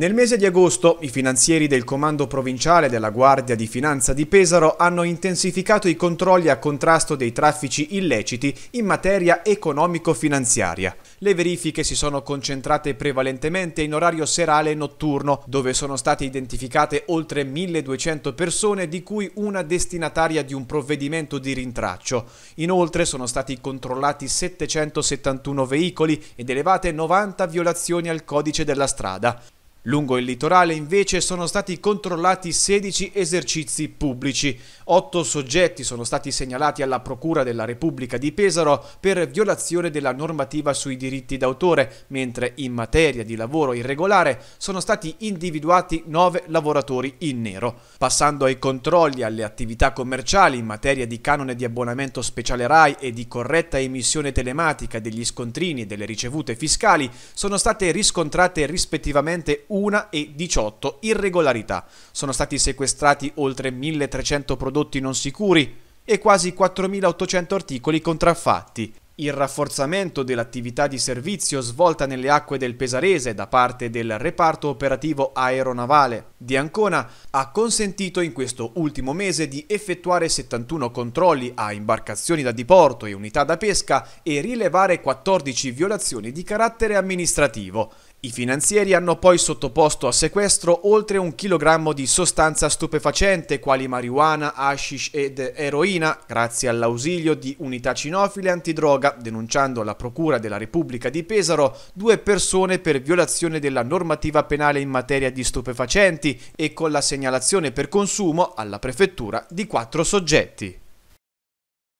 Nel mese di agosto i finanzieri del Comando Provinciale della Guardia di Finanza di Pesaro hanno intensificato i controlli a contrasto dei traffici illeciti in materia economico-finanziaria. Le verifiche si sono concentrate prevalentemente in orario serale e notturno, dove sono state identificate oltre 1200 persone, di cui una destinataria di un provvedimento di rintraccio. Inoltre sono stati controllati 771 veicoli ed elevate 90 violazioni al codice della strada. Lungo il litorale invece sono stati controllati 16 esercizi pubblici. 8 soggetti sono stati segnalati alla Procura della Repubblica di Pesaro per violazione della normativa sui diritti d'autore, mentre in materia di lavoro irregolare sono stati individuati 9 lavoratori in nero. Passando ai controlli alle attività commerciali in materia di canone di abbonamento speciale RAI e di corretta emissione telematica degli scontrini e delle ricevute fiscali, sono state riscontrate rispettivamente 1 una e 18 irregolarità. Sono stati sequestrati oltre 1300 prodotti non sicuri e quasi 4800 articoli contraffatti. Il rafforzamento dell'attività di servizio svolta nelle acque del Pesarese da parte del reparto operativo aeronavale di Ancona ha consentito in questo ultimo mese di effettuare 71 controlli a imbarcazioni da diporto e unità da pesca e rilevare 14 violazioni di carattere amministrativo. I finanzieri hanno poi sottoposto a sequestro oltre un chilogrammo di sostanza stupefacente quali marijuana, hashish ed eroina, grazie all'ausilio di unità cinofile antidroga, denunciando alla Procura della Repubblica di Pesaro due persone per violazione della normativa penale in materia di stupefacenti e con la segnalazione per consumo alla prefettura di quattro soggetti.